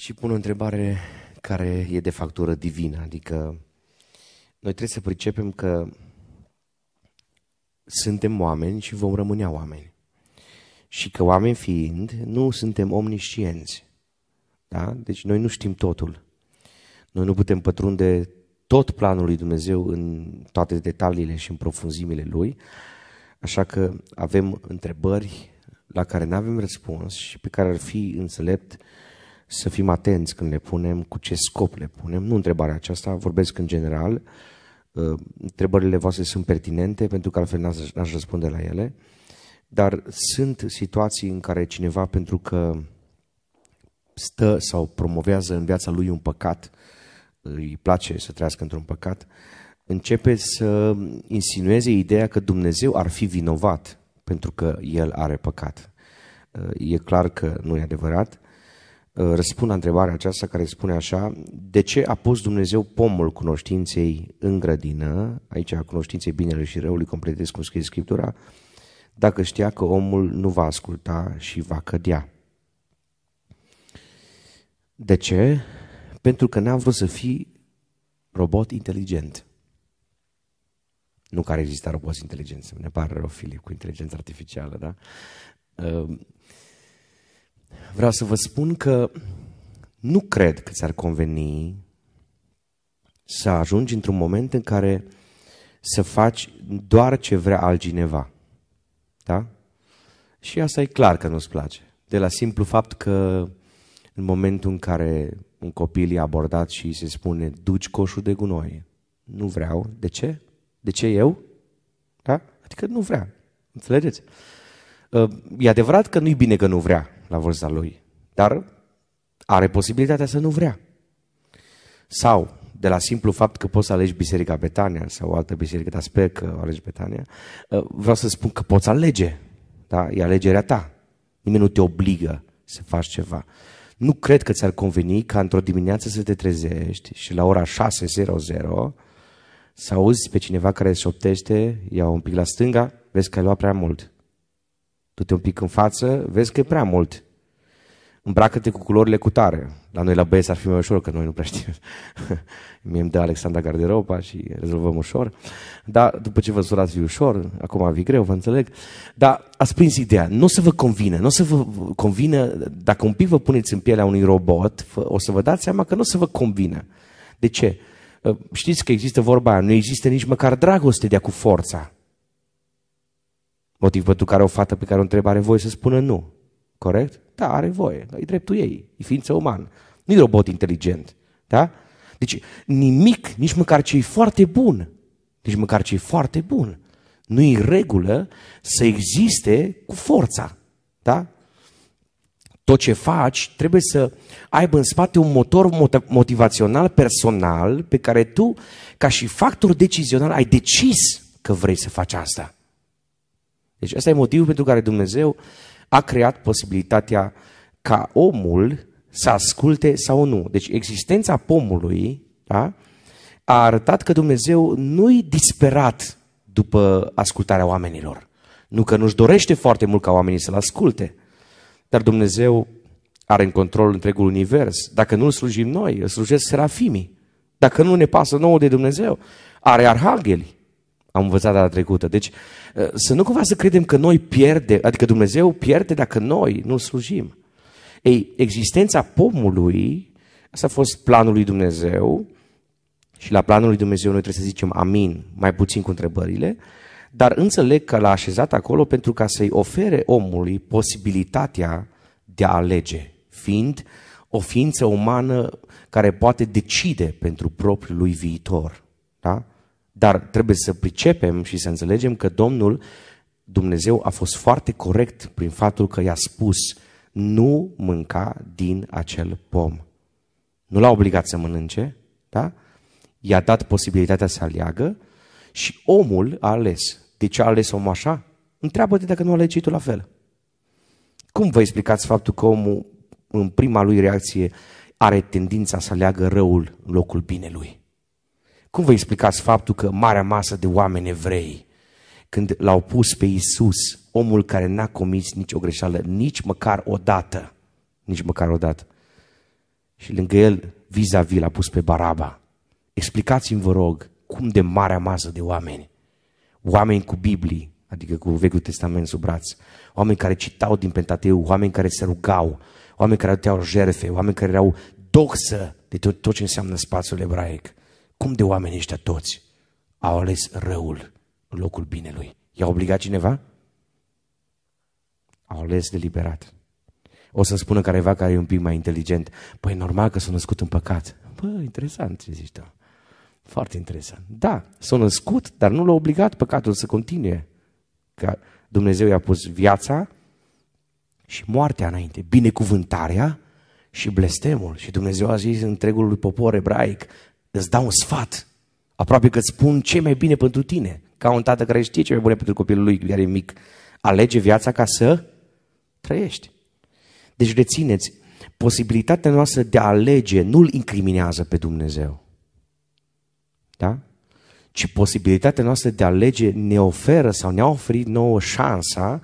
și pun o întrebare care e de factură divină, adică noi trebuie să pricepem că suntem oameni și vom rămâne oameni. Și că oameni fiind, nu suntem omniscienți. Da? Deci noi nu știm totul. Noi nu putem pătrunde tot planul lui Dumnezeu în toate detaliile și în profunzimile lui, așa că avem întrebări la care nu avem răspuns și pe care ar fi înțelept uh, să fim atenți când le punem, cu ce scop le punem. Nu întrebarea aceasta, vorbesc în general. Uh, întrebările voastre sunt pertinente, pentru că altfel n-aș răspunde la ele. Dar sunt situații în care cineva, pentru că stă sau promovează în viața lui un păcat, îi place să trăiască într-un păcat, începe să insinueze ideea că Dumnezeu ar fi vinovat pentru că el are păcat. Uh, e clar că nu e adevărat răspund la întrebarea aceasta care spune așa, de ce a pus Dumnezeu pomul cunoștinței în grădină, aici a cunoștinței binele și răului, completez cum scrie Scriptura, dacă știa că omul nu va asculta și va cădea. De ce? Pentru că n-am vrut să fii robot inteligent. Nu care exista roboți inteligenți, ne pare rău, Filip, cu inteligența artificială, da? Uh, Vreau să vă spun că nu cred că ți-ar conveni să ajungi într-un moment în care să faci doar ce vrea altcineva. Da? Și asta e clar că nu-ți place. De la simplu fapt că în momentul în care un copil e abordat și se spune duci coșul de gunoi, nu vreau. De ce? De ce eu? Da? Adică nu vrea. Înțelegeți? Uh, e adevărat că nu-i bine că nu vrea la vârsta lui. Dar are posibilitatea să nu vrea. Sau, de la simplu fapt că poți să alegi Biserica Betania sau o altă biserică, dar sper că o alegi Betania, ă, vreau să spun că poți alege. Da? E alegerea ta. Nimeni nu te obligă să faci ceva. Nu cred că ți-ar conveni ca într-o dimineață să te trezești și la ora 6.00 să auzi pe cineva care se optește, ia un pic la stânga, vezi că ai luat prea mult du-te un pic în față, vezi că e prea mult. Îmbracă-te cu culorile cu tare. La noi la băieți ar fi mai ușor, că noi nu prea știm. Mie îmi dă Alexandra garderoba și rezolvăm ușor. Dar după ce vă surați, vi ușor, acum vi greu, vă înțeleg. Dar ați prins ideea, nu o să vă convine, nu o să vă convine, dacă un pic vă puneți în pielea unui robot, o să vă dați seama că nu o să vă convine. De ce? Ă, știți că există vorba nu există nici măcar dragoste de cu forța. Motiv pentru care o fată pe care o întreb are voie să spună nu. Corect? Da, are voie. E dreptul ei. E ființă umană. Nu e robot inteligent. Da? Deci nimic, nici măcar ce e foarte bun, nici măcar ce e foarte bun, nu e regulă să existe cu forța. Da? Tot ce faci trebuie să aibă în spate un motor motivațional personal pe care tu, ca și factor decizional, ai decis că vrei să faci asta. Deci ăsta e motivul pentru care Dumnezeu a creat posibilitatea ca omul să asculte sau nu. Deci existența pomului da, a arătat că Dumnezeu nu-i disperat după ascultarea oamenilor. Nu că nu-și dorește foarte mult ca oamenii să-L asculte, dar Dumnezeu are în control întregul univers. Dacă nu-L slujim noi, îl slujesc serafimii. Dacă nu ne pasă nouă de Dumnezeu, are arhangeli. Am învățat data trecută. Deci uh, să nu cumva să credem că noi pierde, adică Dumnezeu pierde dacă noi nu slujim. Ei, existența pomului, asta a fost planul lui Dumnezeu și la planul lui Dumnezeu noi trebuie să zicem amin, mai puțin cu întrebările, dar înțeleg că l-a așezat acolo pentru ca să-i ofere omului posibilitatea de a alege, fiind o ființă umană care poate decide pentru propriul lui viitor. Da? Dar trebuie să pricepem și să înțelegem că Domnul, Dumnezeu, a fost foarte corect prin faptul că i-a spus nu mânca din acel pom. Nu l-a obligat să mănânce, da? i-a dat posibilitatea să aleagă și omul a ales. De ce a ales omul așa? Întreabă-te dacă nu alegi tu la fel. Cum vă explicați faptul că omul, în prima lui reacție, are tendința să aleagă răul în locul binelui? Cum vă explicați faptul că marea masă de oameni evrei, când l-au pus pe Isus, omul care n-a comis nicio greșeală, nici măcar o dată, nici măcar o dată, și lângă el, vis-a-vis, l-a pus pe Baraba. Explicați-mi, vă rog, cum de marea masă de oameni, oameni cu Biblii, adică cu Vechiul Testament sub braț, oameni care citau din Pentateu, oameni care se rugau, oameni care aduceau jerfe, oameni care erau doxă de tot, tot ce înseamnă spațiul ebraic. Cum de oameni ăștia toți au ales răul în locul binelui? I-a obligat cineva? Au ales deliberat. O să spună careva care e un pic mai inteligent. Păi normal că s-a născut în păcat. Bă, interesant ce zici tu. Foarte interesant. Da, s-a născut, dar nu l-a obligat păcatul să continue. Că Dumnezeu i-a pus viața și moartea înainte, binecuvântarea și blestemul. Și Dumnezeu a zis întregului popor ebraic, îți dau un sfat, aproape că îți spun ce mai bine pentru tine, ca un tată care știe ce mai bine pentru copilul lui care e mic. Alege viața ca să trăiești. Deci rețineți, posibilitatea noastră de a alege nu îl incriminează pe Dumnezeu. Da? Ci posibilitatea noastră de a alege ne oferă sau ne-a oferit nouă șansa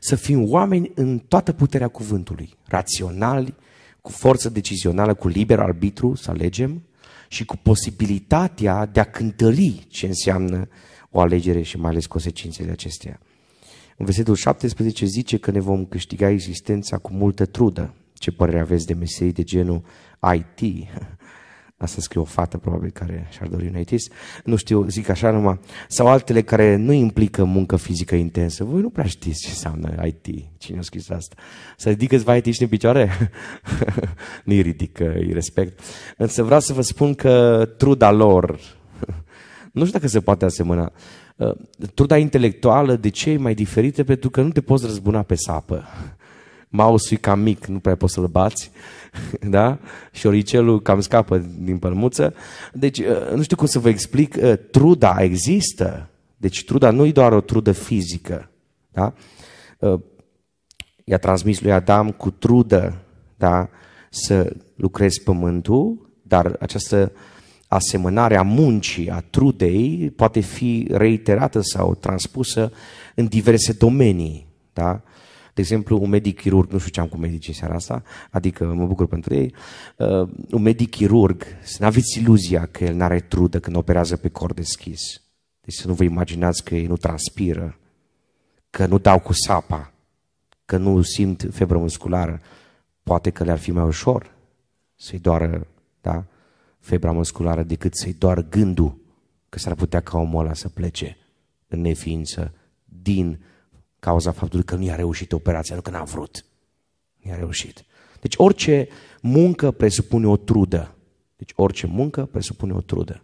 să fim oameni în toată puterea cuvântului, raționali, cu forță decizională, cu liber arbitru, să alegem, și cu posibilitatea de a cântări ce înseamnă o alegere și mai ales consecințele acesteia. În versetul 17 zice că ne vom câștiga existența cu multă trudă. Ce părere aveți de meserii de genul IT? Asta scrie o fată, probabil, care și-ar dori un ateist. Nu știu, zic așa numai. Sau altele care nu implică muncă fizică intensă. Voi nu prea știți ce înseamnă IT. Cine a scris asta? Să ridic câțiva și în picioare? nu îi ridic, îi respect. Însă vreau să vă spun că truda lor, nu știu dacă se poate asemăna, uh, truda intelectuală de ce e mai diferită? Pentru că nu te poți răzbuna pe sapă mouse cam mic, nu prea poți să-l bați, da? Și oricelul cam scapă din pălmuță. Deci, uh, nu știu cum să vă explic, uh, truda există. Deci truda nu e doar o trudă fizică, da? Uh, i-a transmis lui Adam cu trudă, da? Să lucrezi pământul, dar această asemănare a muncii, a trudei, poate fi reiterată sau transpusă în diverse domenii, da? De exemplu, un medic chirurg, nu știu ce am cu medicii seara asta, adică mă bucur pentru ei, uh, un medic chirurg, să nu aveți iluzia că el n-are trudă când operează pe cor deschis. Deci să nu vă imaginați că ei nu transpiră, că nu dau cu sapa, că nu simt febră musculară. Poate că le-ar fi mai ușor să-i doară da, febra musculară decât să-i doar gândul că s-ar putea ca omul ăla să plece în neființă din cauza faptului că nu i-a reușit operația, nu că n-a vrut. Nu i-a reușit. Deci orice muncă presupune o trudă. Deci orice muncă presupune o trudă.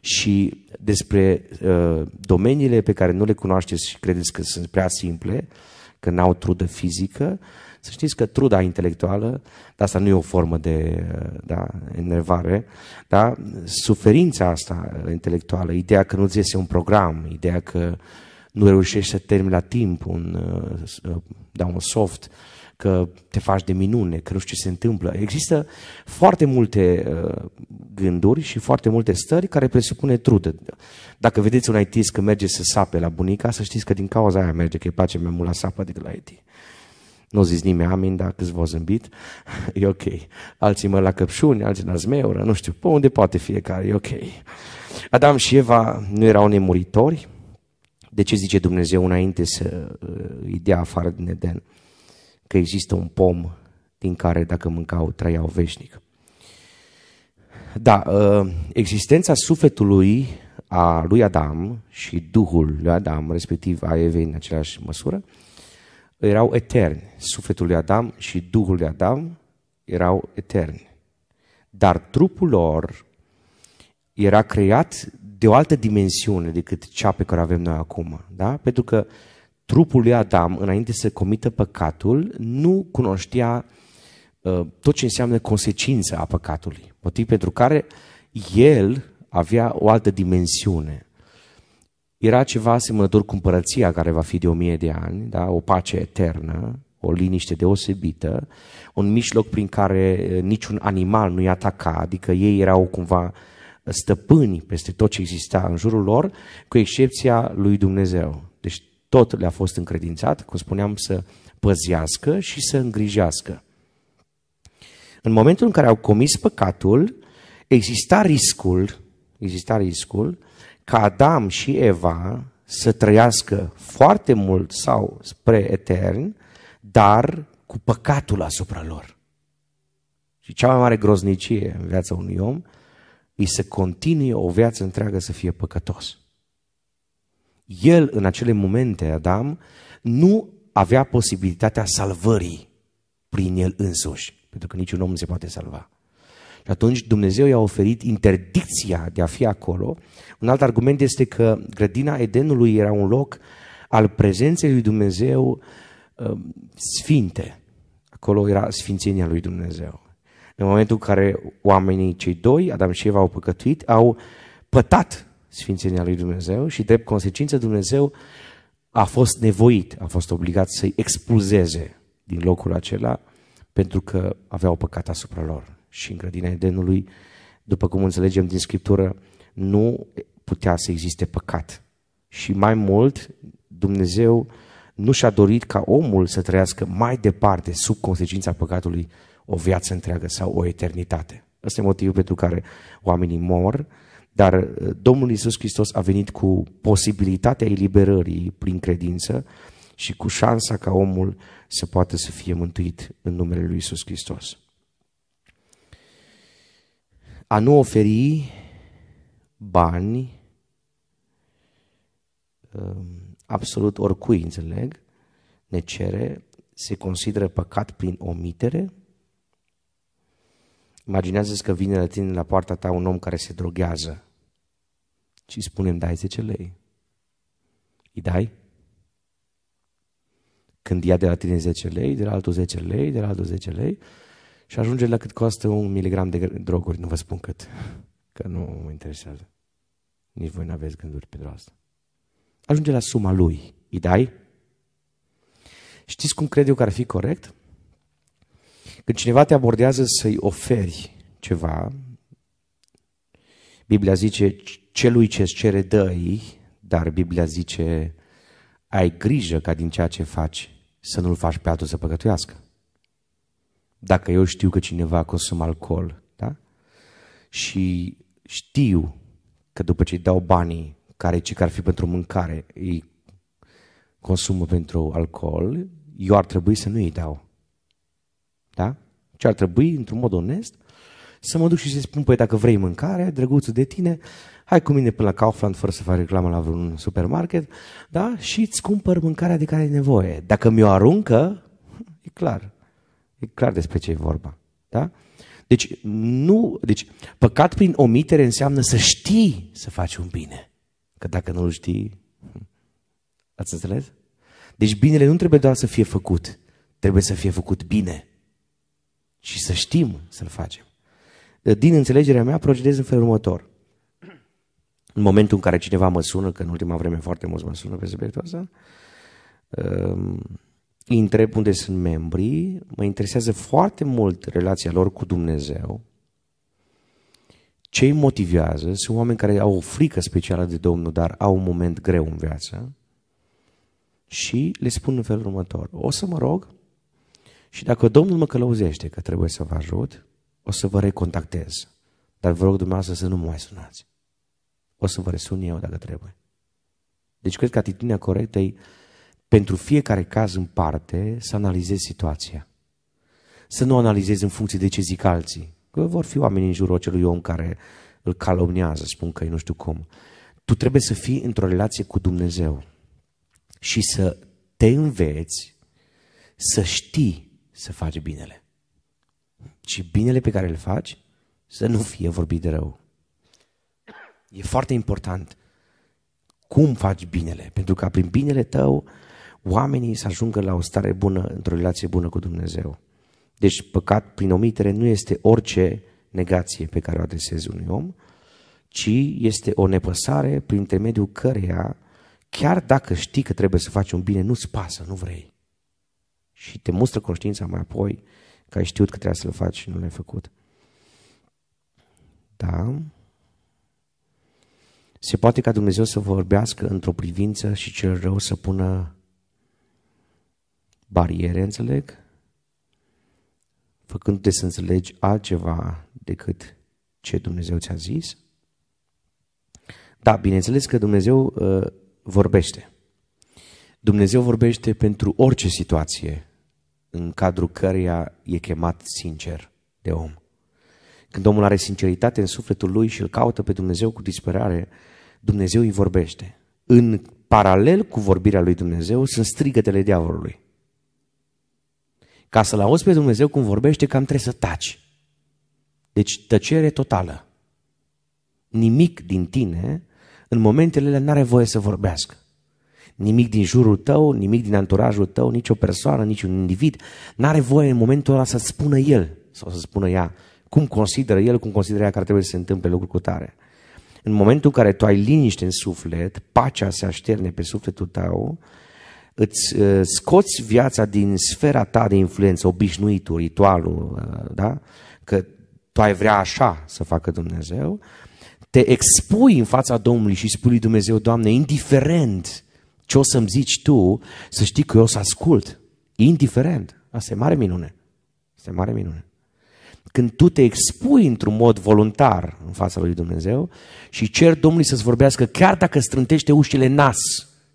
Și despre uh, domeniile pe care nu le cunoașteți și credeți că sunt prea simple, că n-au trudă fizică, să știți că truda intelectuală, dar asta nu e o formă de uh, da, enervare, da? suferința asta intelectuală, ideea că nu-ți iese un program, ideea că nu reușești să termini la timp un, uh, uh, da, un soft, că te faci de minune, că nu știu ce se întâmplă. Există foarte multe uh, gânduri și foarte multe stări care presupune trudă. Dacă vedeți un ITist că merge să sape la bunica, să știți că din cauza aia merge, că îi place mai mult la sapă decât la IT. Nu zis nimeni amin, dar v-au zâmbit, e ok. Alții mă la căpșuni, alții la zmeură, nu știu, pe unde poate fiecare, e ok. Adam și Eva nu erau nemuritori, de ce zice Dumnezeu înainte să uh, îi dea afară din Eden? Că există un pom din care dacă mâncau trăiau veșnic. Da, uh, existența sufletului a lui Adam și Duhul lui Adam, respectiv a Evei în aceeași măsură, erau eterni. Sufletul lui Adam și Duhul lui Adam erau eterni. Dar trupul lor era creat de o altă dimensiune decât cea pe care o avem noi acum. Da? Pentru că trupul lui Adam, înainte să comită păcatul, nu cunoștea uh, tot ce înseamnă consecință a păcatului. Motiv pentru care el avea o altă dimensiune. Era ceva asemănător cu împărăția care va fi de o mie de ani, da? o pace eternă, o liniște deosebită, un mijloc prin care ă, niciun animal nu-i ataca, adică ei erau cumva uh, stăpâni peste tot ce exista în jurul lor, cu excepția lui Dumnezeu. Deci tot le-a fost încredințat, cum spuneam, să păzească și să îngrijească. În momentul în care au comis păcatul, exista riscul, exista riscul ca Adam și Eva să trăiască foarte mult sau spre etern, dar cu păcatul asupra lor. Și cea mai mare groznicie în viața unui om e să continue o viață întreagă să fie păcătos. El, în acele momente, Adam, nu avea posibilitatea salvării prin el însuși, pentru că niciun om nu se poate salva. Și atunci Dumnezeu i-a oferit interdicția de a fi acolo. Un alt argument este că grădina Edenului era un loc al prezenței lui Dumnezeu uh, sfinte. Acolo era sfințenia lui Dumnezeu. În momentul în care oamenii cei doi, Adam și Eva, au păcătuit, au pătat Sfințenia lui Dumnezeu și drept consecință Dumnezeu a fost nevoit, a fost obligat să-i expulzeze din locul acela pentru că aveau păcat asupra lor. Și în grădina Edenului, după cum înțelegem din Scriptură, nu putea să existe păcat. Și mai mult, Dumnezeu nu și-a dorit ca omul să trăiască mai departe sub consecința păcatului o viață întreagă sau o eternitate. Asta e motivul pentru care oamenii mor, dar uh, Domnul Isus Hristos a venit cu posibilitatea eliberării prin credință și cu șansa ca omul să poată să fie mântuit în numele lui Isus Hristos. A nu oferi bani um, absolut oricui, înțeleg, ne cere, se consideră păcat prin omitere Imaginează-ți că vine la tine la poarta ta un om care se droghează și spune îmi dai 10 lei. Îi dai? Când ia de la tine 10 lei, de la altul 10 lei, de la altul 10 lei și ajunge la cât costă un miligram de droguri, nu vă spun cât, că nu mă interesează. Nici voi nu aveți gânduri pentru asta. Ajunge la suma lui. Îi dai? Știți cum cred eu că ar fi corect? Când cineva te abordează să-i oferi ceva, Biblia zice, celui ce îți cere dăi, dar Biblia zice, ai grijă ca din ceea ce faci să nu-l faci pe altul să păcătuiască. Dacă eu știu că cineva consumă alcool, da? Și știu că după ce îi dau banii care ce ar fi pentru mâncare, îi consumă pentru alcool, eu ar trebui să nu îi dau da? ce ar trebui, într-un mod onest, să mă duc și să-i spun, păi dacă vrei mâncare, drăguțul de tine, hai cu mine până la Kaufland fără să fac reclamă la vreun supermarket, da? și îți cumpăr mâncarea de care ai nevoie. Dacă mi-o aruncă, e clar. E clar despre ce e vorba. Da? Deci, nu, deci, păcat prin omitere înseamnă să știi să faci un bine. Că dacă nu-l știi, hm, ați înțeles? Deci binele nu trebuie doar să fie făcut, trebuie să fie făcut bine și să știm să-l facem. Din înțelegerea mea procedez în felul următor. În momentul în care cineva mă sună, că în ultima vreme foarte mulți mă sună pe subiectul ăsta, îi um, întreb unde sunt membrii, mă interesează foarte mult relația lor cu Dumnezeu, ce îi motivează, sunt oameni care au o frică specială de Domnul, dar au un moment greu în viață și le spun în felul următor, o să mă rog și dacă Domnul mă călăuzește că trebuie să vă ajut, o să vă recontactez. Dar vă rog dumneavoastră să nu mă mai sunați. O să vă resun eu dacă trebuie. Deci cred că atitudinea corectă e pentru fiecare caz în parte să analizezi situația. Să nu analizezi în funcție de ce zic alții. Că vor fi oameni în jurul acelui om care îl calomniază, spun că nu știu cum. Tu trebuie să fii într-o relație cu Dumnezeu și să te înveți să știi să faci binele. Și binele pe care îl faci să nu fie vorbit de rău. E foarte important cum faci binele, pentru că prin binele tău oamenii să ajungă la o stare bună, într-o relație bună cu Dumnezeu. Deci păcat prin omitere nu este orice negație pe care o adresezi unui om, ci este o nepăsare prin intermediul căreia, chiar dacă știi că trebuie să faci un bine, nu-ți pasă, nu vrei și te mustră conștiința mai apoi că ai știut că trebuia să-l faci și nu l-ai făcut. Da? Se poate ca Dumnezeu să vorbească într-o privință și cel rău să pună bariere, înțeleg? Făcându-te să înțelegi altceva decât ce Dumnezeu ți-a zis? Da, bineînțeles că Dumnezeu uh, vorbește. Dumnezeu vorbește pentru orice situație în cadrul căreia e chemat sincer de om. Când omul are sinceritate în sufletul lui și îl caută pe Dumnezeu cu disperare, Dumnezeu îi vorbește. În paralel cu vorbirea lui Dumnezeu sunt strigătele diavolului. Ca să-L auzi pe Dumnezeu cum vorbește, cam trebuie să taci. Deci tăcere totală. Nimic din tine în momentele alea n-are voie să vorbească. Nimic din jurul tău, nimic din anturajul tău, nicio persoană, niciun individ n-are voie în momentul ăla să spună el sau să spună ea cum consideră el, cum consideră ea că ar trebui să se întâmple lucruri cu tare. În momentul în care tu ai liniște în suflet, pacea se așterne pe sufletul tău, îți uh, scoți viața din sfera ta de influență, obișnuitul, ritualul, uh, da? că tu ai vrea așa să facă Dumnezeu, te expui în fața Domnului și spui lui Dumnezeu, Doamne, indiferent ce o să-mi zici tu, să știi că eu o să ascult, indiferent. Asta e mare minune. Asta e mare minune. Când tu te expui într-un mod voluntar în fața lui Dumnezeu și cer Domnului să-ți vorbească, chiar dacă strântește ușile nas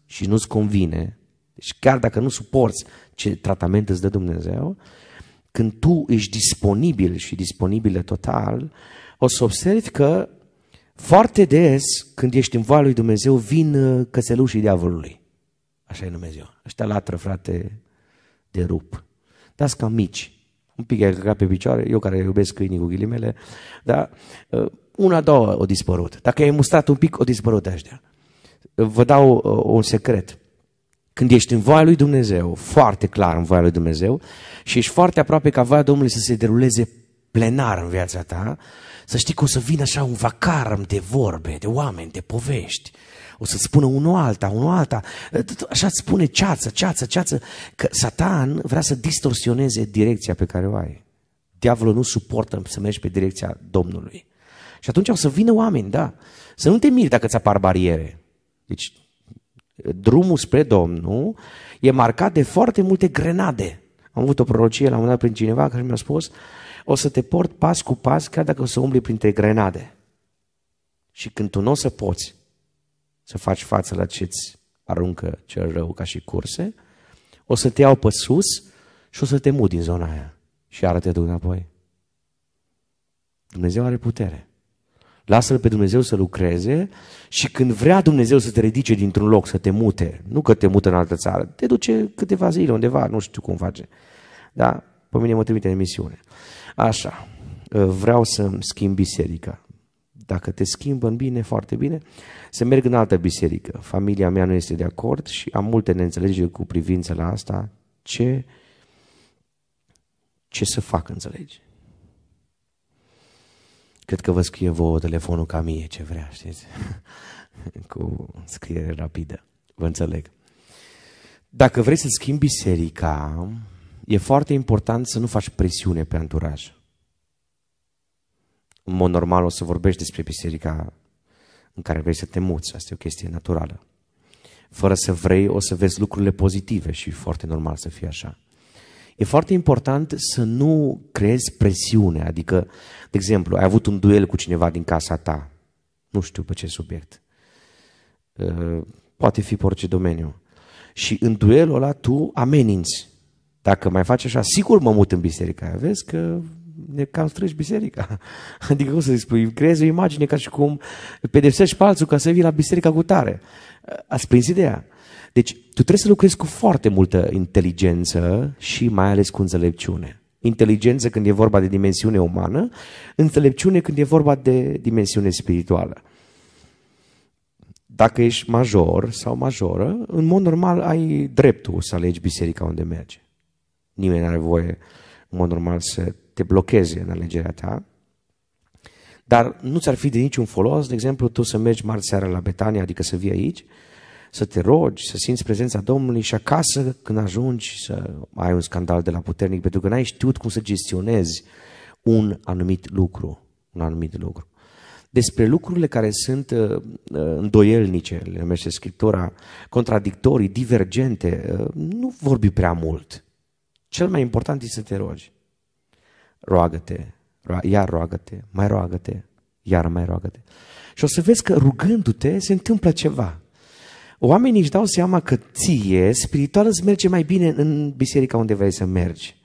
și nu-ți convine, deci chiar dacă nu suporți ce tratament îți dă Dumnezeu, când tu ești disponibil și disponibilă total, o să observi că foarte des, când ești în voia lui Dumnezeu, vin uh, căselușii diavolului. Așa-i numesc eu. Ăștia latră, frate, de rup. Dați cam mici. Un pic ai pe picioare, eu care iubesc câinii cu ghilimele, dar uh, una, două o dispărut. Dacă ai mustrat un pic, o dispărut aștia. Uh, vă dau uh, un secret. Când ești în voia lui Dumnezeu, foarte clar în voia lui Dumnezeu, și ești foarte aproape ca voia Domnului să se deruleze plenar în viața ta, să știi că o să vină așa un vacarm de vorbe, de oameni, de povești, o să spună unul alta, unul alta, eh, așa îți spune ceață, ceață, ceață, că satan vrea să distorsioneze direcția pe care o ai. Diavolul nu suportă să mergi pe direcția Domnului. Și atunci o să vină oameni, da, să nu te miri dacă ți apar bariere. Deci drumul spre Domnul e marcat de foarte multe grenade. Am avut o prorocie la un dat prin cineva care mi-a spus o să te port pas cu pas chiar dacă o să umbli printre grenade. Și când tu nu o să poți, să faci față la ce îți aruncă cel rău ca și curse, o să te iau pe sus și o să te mut din zona aia și iară te duc înapoi. Dumnezeu are putere. Lasă-L pe Dumnezeu să lucreze și când vrea Dumnezeu să te ridice dintr-un loc, să te mute, nu că te mută în altă țară, te duce câteva zile undeva, nu știu cum face. Da? Pe mine mă trimite în misiune. Așa, vreau să-mi schimb biserica. Dacă te schimbă în bine, foarte bine, să merg în altă biserică. Familia mea nu este de acord și am multe neînțelegeri cu privință la asta. Ce, ce să fac, înțelegi? Cred că vă scrie vouă telefonul ca mie ce vrea, știți? cu scriere rapidă. Vă înțeleg. Dacă vrei să schimbi biserica, e foarte important să nu faci presiune pe anturaj în mod normal o să vorbești despre biserica în care vrei să te muți. Asta e o chestie naturală. Fără să vrei, o să vezi lucrurile pozitive și foarte normal să fie așa. E foarte important să nu creezi presiune, adică, de exemplu, ai avut un duel cu cineva din casa ta, nu știu pe ce subiect, ă, poate fi pe orice domeniu, și în duelul ăla tu ameninți. Dacă mai faci așa, sigur mă mut în aia. vezi că ne cam strângi biserica. Adică cum să zic, spui, creezi o imagine ca și cum pedepsești pe alții ca să vii la biserica cu tare. Ați prins ideea? Deci tu trebuie să lucrezi cu foarte multă inteligență și mai ales cu înțelepciune. Inteligență când e vorba de dimensiune umană, înțelepciune când e vorba de dimensiune spirituală. Dacă ești major sau majoră, în mod normal ai dreptul să alegi biserica unde merge. Nimeni nu are voie, în mod normal, să te blocheze în alegerea ta, dar nu ți-ar fi de niciun folos, de exemplu, tu să mergi marți seara la Betania, adică să vii aici, să te rogi, să simți prezența Domnului și acasă când ajungi să ai un scandal de la puternic, pentru că n-ai știut cum să gestionezi un anumit lucru. Un anumit lucru. Despre lucrurile care sunt uh, uh îndoielnice, le numește Scriptura, contradictorii, divergente, uh, nu vorbi prea mult. Cel mai important este să te rogi roagă-te, iar roagă-te, mai roagă-te, iar mai roagă-te. Și o să vezi că rugându-te se întâmplă ceva. Oamenii își dau seama că ție, spiritual, îți merge mai bine în biserica unde vrei să mergi.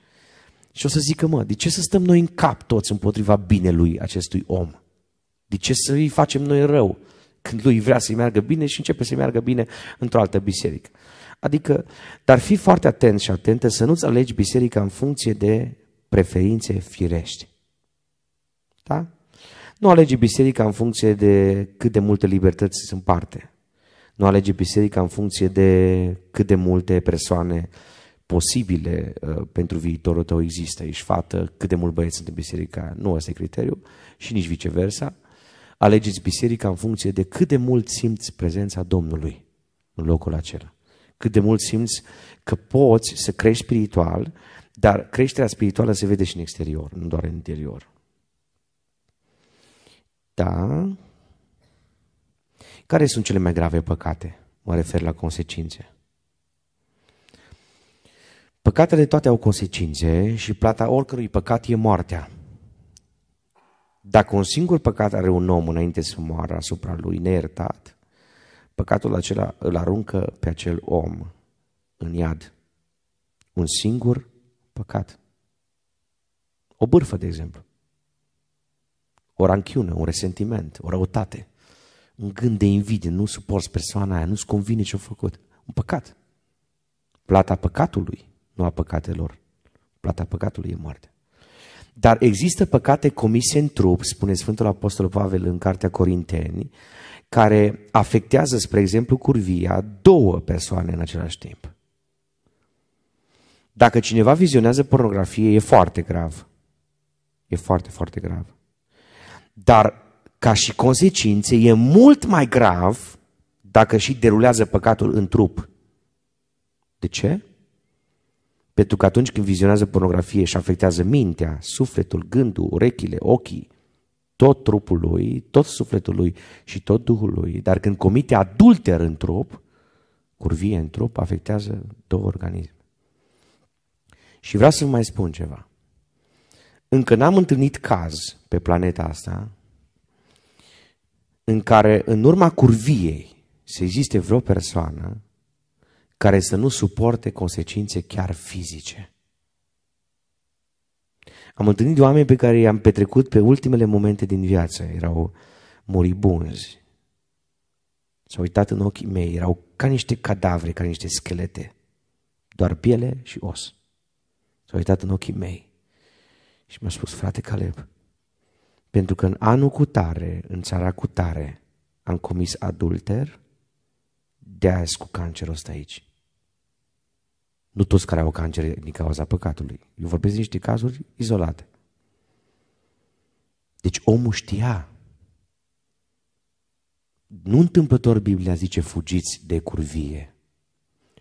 Și o să zică, mă, de ce să stăm noi în cap toți împotriva binelui acestui om? De ce să îi facem noi rău când lui vrea să-i meargă bine și începe să-i meargă bine într-o altă biserică? Adică, dar fi foarte atent și atentă să nu-ți alegi biserica în funcție de preferințe firești. Da? Nu alege biserica în funcție de cât de multe libertăți sunt parte. Nu alege biserica în funcție de cât de multe persoane posibile uh, pentru viitorul tău există. Ești fată, cât de mult băieți sunt în biserica, nu ăsta e criteriu și nici viceversa. Alegeți biserica în funcție de cât de mult simți prezența Domnului în locul acela. Cât de mult simți că poți să crești spiritual dar creșterea spirituală se vede și în exterior, nu doar în interior. Da? Care sunt cele mai grave păcate? Mă refer la consecințe. Păcatele toate au consecințe și plata oricărui păcat e moartea. Dacă un singur păcat are un om înainte să moară asupra lui neiertat, păcatul acela îl aruncă pe acel om în iad. Un singur păcat. O bârfă, de exemplu. O ranchiună, un resentiment, o răutate, un gând de invidie, nu suporți persoana aia, nu-ți convine ce-a făcut. Un păcat. Plata păcatului, nu a păcatelor. Plata păcatului e moarte. Dar există păcate comise în trup, spune Sfântul Apostol Pavel în Cartea Corinteni, care afectează, spre exemplu, curvia două persoane în același timp. Dacă cineva vizionează pornografie, e foarte grav. E foarte, foarte grav. Dar ca și consecințe, e mult mai grav dacă și derulează păcatul în trup. De ce? Pentru că atunci când vizionează pornografie și afectează mintea, sufletul, gândul, urechile, ochii, tot trupul lui, tot sufletul lui și tot duhul lui, dar când comite adulter în trup, curvie în trup, afectează două organisme. Și vreau să vă mai spun ceva. Încă n-am întâlnit caz pe planeta asta în care în urma curviei să existe vreo persoană care să nu suporte consecințe chiar fizice. Am întâlnit oameni pe care i-am petrecut pe ultimele momente din viață. Erau moribunzi. S-au uitat în ochii mei. Erau ca niște cadavre, ca niște schelete. Doar piele și os. S-a uitat în ochii mei și mi-a spus, frate Caleb, pentru că în anul cu tare, în țara cu tare, am comis adulter, de-aia cu cancerul ăsta aici. Nu toți care au cancer din cauza păcatului. Eu vorbesc de niște cazuri izolate. Deci omul știa. Nu întâmplător Biblia zice fugiți de curvie.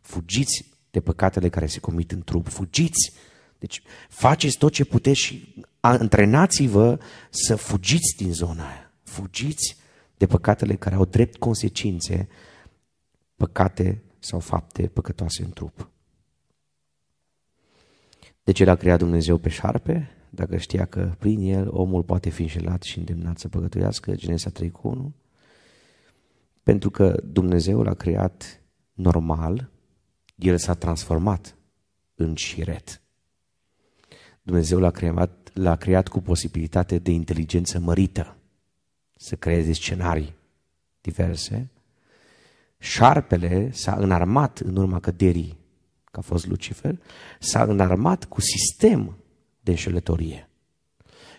Fugiți de păcatele care se comit în trup. Fugiți deci faceți tot ce puteți și antrenați-vă să fugiți din zona aia. Fugiți de păcatele care au drept consecințe păcate sau fapte păcătoase în trup. De deci ce l-a creat Dumnezeu pe șarpe? Dacă știa că prin el omul poate fi înșelat și îndemnat să păcătuiască, Genesa 3 cu 1, pentru că Dumnezeu l-a creat normal, el s-a transformat în șiret. Dumnezeu l-a creat, l-a creat cu posibilitate de inteligență mărită, să creeze scenarii diverse. Șarpele s-a înarmat în urma căderii, că a fost Lucifer, s-a înarmat cu sistem de înșelătorie.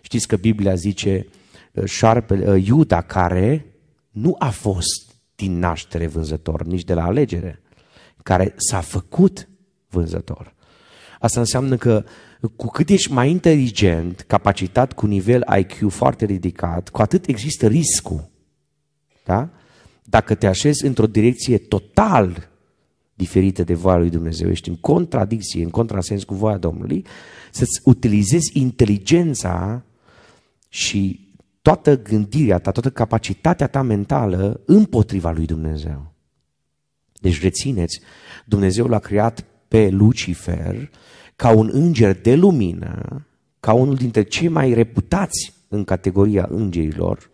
Știți că Biblia zice ă, șarpele, ă, Iuda care nu a fost din naștere vânzător, nici de la alegere, care s-a făcut vânzător. Asta înseamnă că uh, cu cât ești mai inteligent, capacitat cu nivel IQ foarte ridicat, cu atât există riscul. Da? Dacă te așezi într-o direcție total diferită de voia lui Dumnezeu, ești în contradicție, în contrasens cu voia Domnului, să-ți utilizezi inteligența și toată gândirea ta, toată capacitatea ta mentală împotriva lui Dumnezeu. Deci rețineți, Dumnezeu l-a creat pe Lucifer ca un înger de lumină, ca unul dintre cei mai reputați în categoria îngerilor,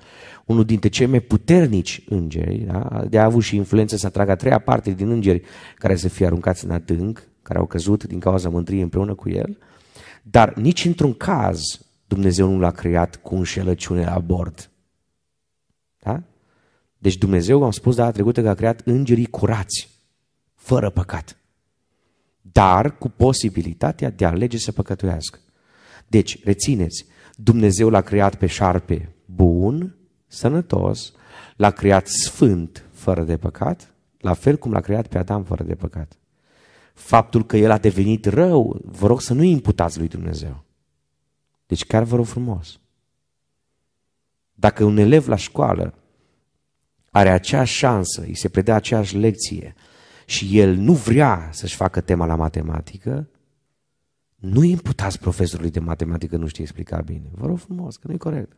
unul dintre cei mai puternici îngeri, da? de a avut și influență să atragă a treia parte din îngeri care să fie aruncați în adânc, care au căzut din cauza mândriei împreună cu el, dar nici într-un caz Dumnezeu nu l-a creat cu înșelăciune la bord. Da? Deci Dumnezeu, am spus data trecută, că a creat îngerii curați, fără păcat dar cu posibilitatea de a alege să păcătuiască. Deci, rețineți, Dumnezeu l-a creat pe șarpe bun, sănătos, l-a creat sfânt, fără de păcat, la fel cum l-a creat pe Adam fără de păcat. Faptul că el a devenit rău, vă rog să nu imputați lui Dumnezeu. Deci chiar vă rog frumos. Dacă un elev la școală are aceeași șansă, îi se predea aceeași lecție, și el nu vrea să-și facă tema la matematică, nu imputați profesorului de matematică nu știe explica bine. Vă rog frumos, că nu e corect.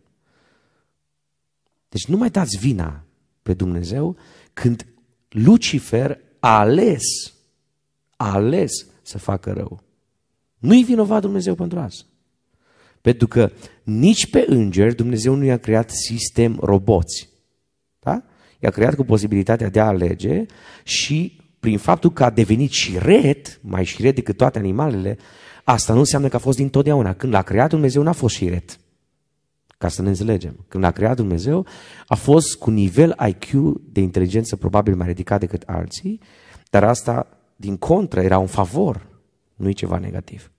Deci nu mai dați vina pe Dumnezeu când Lucifer a ales, a ales să facă rău. Nu-i vinovat Dumnezeu pentru asta. Pentru că nici pe îngeri Dumnezeu nu i-a creat sistem roboți. Da? I-a creat cu posibilitatea de a alege și prin faptul că a devenit ret, mai ret decât toate animalele, asta nu înseamnă că a fost dintotdeauna. Când l-a creat Dumnezeu, n-a fost ret. Ca să ne înțelegem. Când l-a creat Dumnezeu, a fost cu nivel IQ de inteligență probabil mai ridicat decât alții, dar asta, din contră, era un favor, nu-i ceva negativ.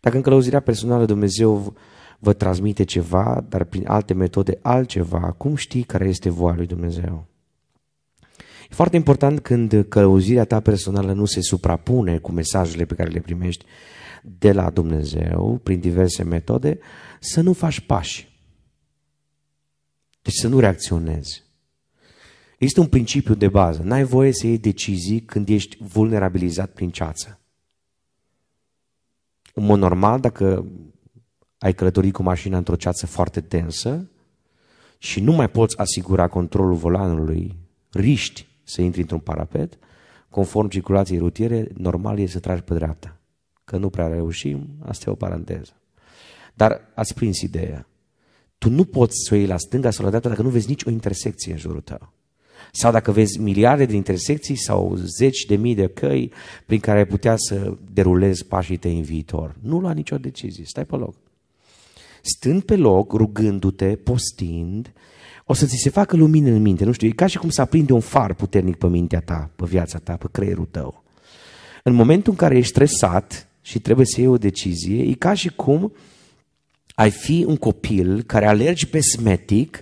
Dacă în călăuzirea personală Dumnezeu vă transmite ceva, dar prin alte metode altceva, cum știi care este voia lui Dumnezeu? E foarte important când călăuzirea ta personală nu se suprapune cu mesajele pe care le primești de la Dumnezeu, prin diverse metode, să nu faci pași. Deci să nu reacționezi. Este un principiu de bază. N-ai voie să iei decizii când ești vulnerabilizat prin ceață. În mod normal, dacă ai călătorit cu mașina într-o ceață foarte densă și nu mai poți asigura controlul volanului, riști să intri într-un parapet, conform circulației rutiere, normal e să tragi pe dreapta. Că nu prea reușim, asta e o paranteză. Dar ați prins ideea. Tu nu poți să o iei la stânga sau la dreapta dacă nu vezi nici o intersecție în jurul tău. Sau dacă vezi miliarde de intersecții sau zeci de mii de căi prin care ai putea să derulezi pașii tăi în viitor. Nu lua nicio decizie, stai pe loc. Stând pe loc, rugându-te, postind, o să ți se facă lumină în minte, nu știu, e ca și cum să aprinde un far puternic pe mintea ta, pe viața ta, pe creierul tău. În momentul în care ești stresat și trebuie să iei o decizie, e ca și cum ai fi un copil care alergi pe smetic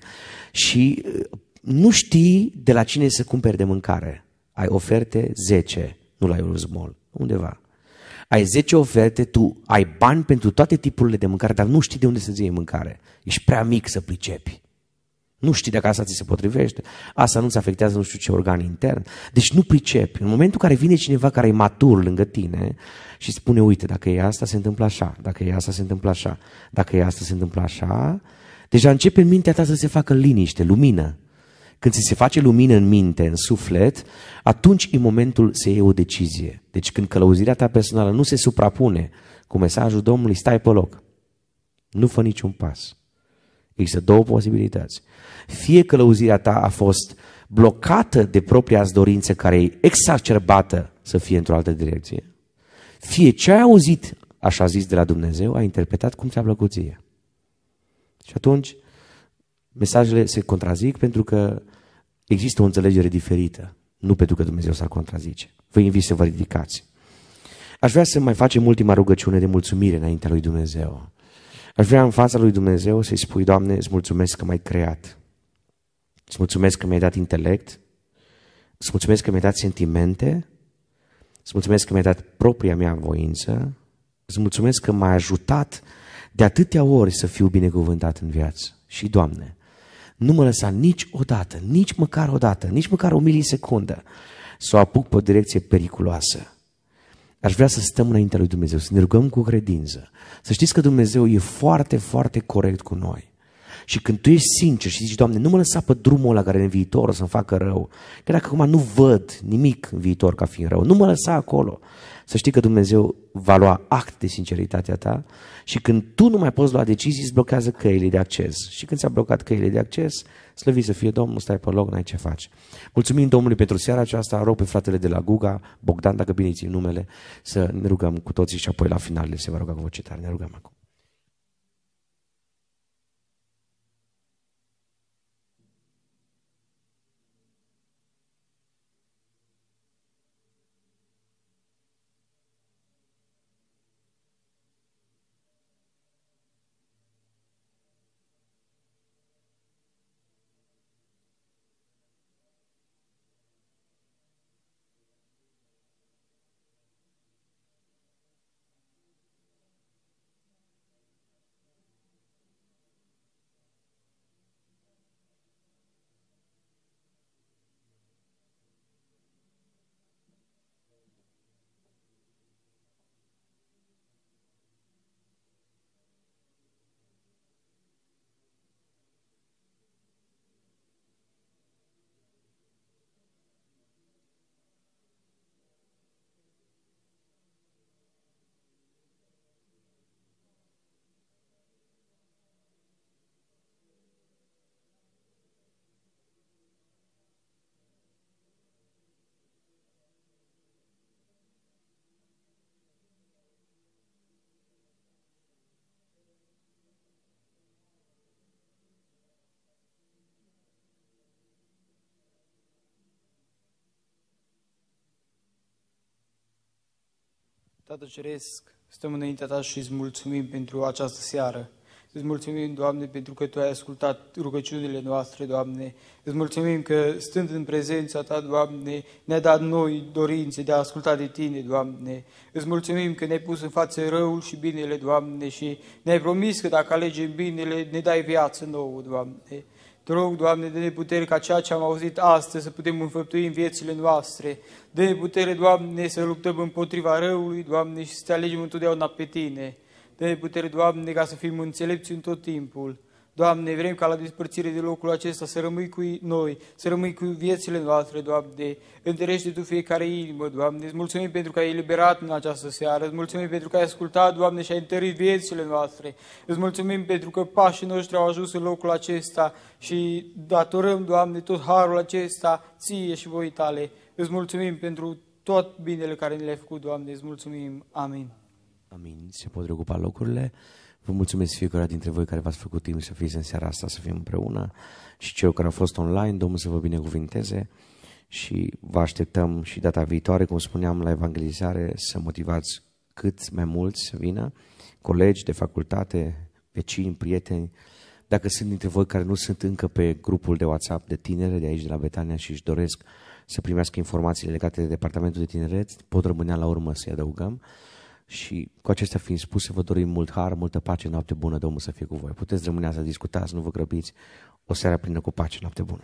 și uh, nu știi de la cine să cumperi de mâncare. Ai oferte 10, nu la Eurosmall, undeva. Ai 10 oferte, tu ai bani pentru toate tipurile de mâncare, dar nu știi de unde să-ți iei mâncare. Ești prea mic să pricepi. Nu știi dacă asta ți se potrivește, asta nu-ți afectează nu știu ce organ intern. Deci nu pricepi. În momentul în care vine cineva care e matur lângă tine și spune, uite, dacă e asta, se întâmplă așa, dacă e asta, se întâmplă așa, dacă e asta, se întâmplă așa, deja începe în mintea ta să se facă liniște, lumină. Când ți se face lumină în minte, în suflet, atunci e momentul să iei o decizie. Deci când călăuzirea ta personală nu se suprapune cu mesajul Domnului, stai pe loc. Nu fă niciun pas. Există două posibilități. Fie călăuzirea ta a fost blocată de propria dorință care e exacerbată să fie într-o altă direcție, fie ce ai auzit, așa zis de la Dumnezeu, a interpretat cum ți-a plăcut ție. Și atunci mesajele se contrazic pentru că există o înțelegere diferită, nu pentru că Dumnezeu s-ar contrazice. Vă invit să vă ridicați. Aș vrea să mai facem ultima rugăciune de mulțumire înaintea lui Dumnezeu. Aș vrea în fața lui Dumnezeu să-i spui, Doamne, îți mulțumesc că m-ai creat. Îți mulțumesc că mi-ai dat intelect. Îți mulțumesc că mi-ai dat sentimente. Îți mulțumesc că mi-ai dat propria mea voință. Îți mulțumesc că m-ai ajutat de atâtea ori să fiu binecuvântat în viață. Și, Doamne, nu mă lăsa nici nici măcar odată, nici măcar o milisecundă să o apuc pe o direcție periculoasă Aș vrea să stăm înaintea lui Dumnezeu, să ne rugăm cu credință. Să știți că Dumnezeu e foarte, foarte corect cu noi. Și când tu ești sincer și zici, Doamne, nu mă lăsa pe drumul ăla care în viitor o să-mi facă rău. Că dacă acum nu văd nimic în viitor ca fiind rău, nu mă lăsa acolo. Să știi că Dumnezeu va lua act de sinceritatea ta și când tu nu mai poți lua decizii, îți blochează căile de acces. Și când ți-a blocat căile de acces, slăvi să fie Domnul, stai pe loc, n-ai ce faci. Mulțumim Domnului pentru seara aceasta, rog pe fratele de la Guga, Bogdan, dacă bine ții numele, să ne rugăm cu toții și apoi la final se va ruga cu voce tare. Ne rugăm acum. Tată Ceresc, stăm înaintea Ta și îți mulțumim pentru această seară. Îți mulțumim, Doamne, pentru că Tu ai ascultat rugăciunile noastre, Doamne. Îți mulțumim că, stând în prezența Ta, Doamne, ne-ai dat noi dorințe de a asculta de Tine, Doamne. Îți mulțumim că ne-ai pus în față răul și binele, Doamne, și ne-ai promis că dacă alegem binele, ne dai viață nouă, Doamne. Te rog, Doamne, dă-ne putere ca ceea ce am auzit astăzi să putem înfăptui în viețile noastre. Dă-ne putere, Doamne, să luptăm împotriva răului, Doamne, și să te alegem întotdeauna pe Tine. Dă-ne putere, Doamne, ca să fim înțelepți în tot timpul. Doamne, vrem ca la despărțire de locul acesta să rămâi cu noi, să rămâi cu viețile noastre, Doamne. Întărește Tu fiecare inimă, Doamne. Îți mulțumim pentru că ai eliberat în această seară. Îți mulțumim pentru că ai ascultat, Doamne, și ai întărit viețile noastre. Îți mulțumim pentru că pașii noștri au ajuns în locul acesta și datorăm, Doamne, tot harul acesta ție și voi tale. Îți mulțumim pentru tot binele care ne l-ai făcut, Doamne. Îți mulțumim. Amin. Amin. Se pot recupa locurile. Vă mulțumesc fiecare dintre voi care v-ați făcut timp să fiți în seara asta, să fim împreună și cei care au fost online, Domnul să vă binecuvinteze și vă așteptăm și data viitoare, cum spuneam la evangelizare, să motivați cât mai mulți să vină, colegi de facultate, vecini, prieteni, dacă sunt dintre voi care nu sunt încă pe grupul de WhatsApp de tinere de aici, de la Betania și își doresc să primească informații legate de departamentul de tineret, pot rămâne la urmă să-i adăugăm și cu acestea fiind spuse, vă dorim mult har, multă pace, noapte bună, Domnul să fie cu voi. Puteți rămâne să discutați, nu vă grăbiți. O seară plină cu pace, noapte bună.